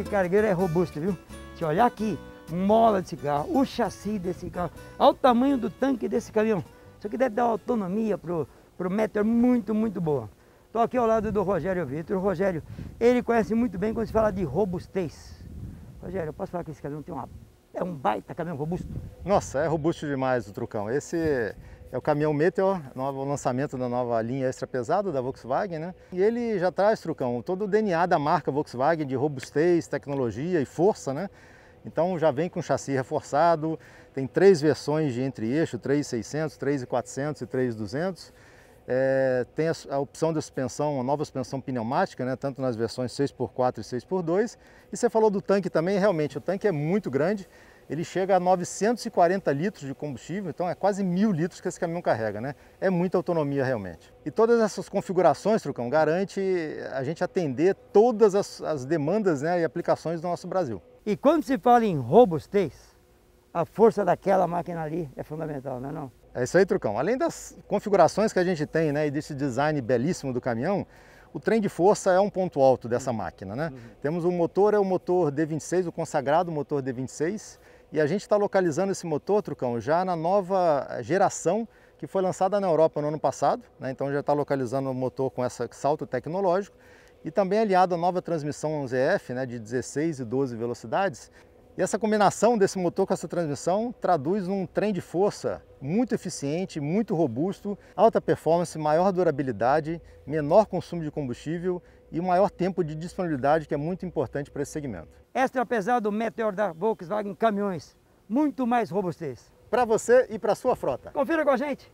esse cargueiro é robusto, viu? Se olhar aqui, mola desse carro, o chassi desse carro, olha o tamanho do tanque desse caminhão. Isso aqui deve dar autonomia pro, pro metro é muito, muito boa. Estou aqui ao lado do Rogério Vitor. O Rogério, ele conhece muito bem quando se fala de robustez. Rogério, eu posso falar que esse caminhão tem uma... é um baita caminhão robusto? Nossa, é robusto demais o Trucão. Esse é o caminhão Meteor, novo lançamento da nova linha extra pesada da Volkswagen, né? E ele já traz, Trucão, todo o DNA da marca Volkswagen de robustez, tecnologia e força, né? Então já vem com chassi reforçado, tem três versões de entre-eixo, 3600, 3400 e 3200. É, tem a, a, opção de suspensão, a nova suspensão pneumática, né, tanto nas versões 6x4 e 6x2. E você falou do tanque também, realmente o tanque é muito grande, ele chega a 940 litros de combustível, então é quase mil litros que esse caminhão carrega, né? É muita autonomia realmente. E todas essas configurações, Trucão, garante a gente atender todas as, as demandas né, e aplicações do nosso Brasil. E quando se fala em robustez, a força daquela máquina ali é fundamental, não é não? É isso aí, Trucão. Além das configurações que a gente tem né, e desse design belíssimo do caminhão, o trem de força é um ponto alto dessa uhum. máquina, né? Uhum. Temos o um motor, é o motor D26, o consagrado motor D26, e a gente está localizando esse motor, Trucão, já na nova eh, geração que foi lançada na Europa no ano passado, né? então já está localizando o motor com esse salto tecnológico e também aliado à nova transmissão ZF né, de 16 e 12 velocidades, e essa combinação desse motor com essa transmissão traduz num trem de força muito eficiente, muito robusto, alta performance, maior durabilidade, menor consumo de combustível e maior tempo de disponibilidade, que é muito importante para esse segmento. Extra pesado, do Meteor da Volkswagen Caminhões, muito mais robustez. Para você e para sua frota. Confira com a gente.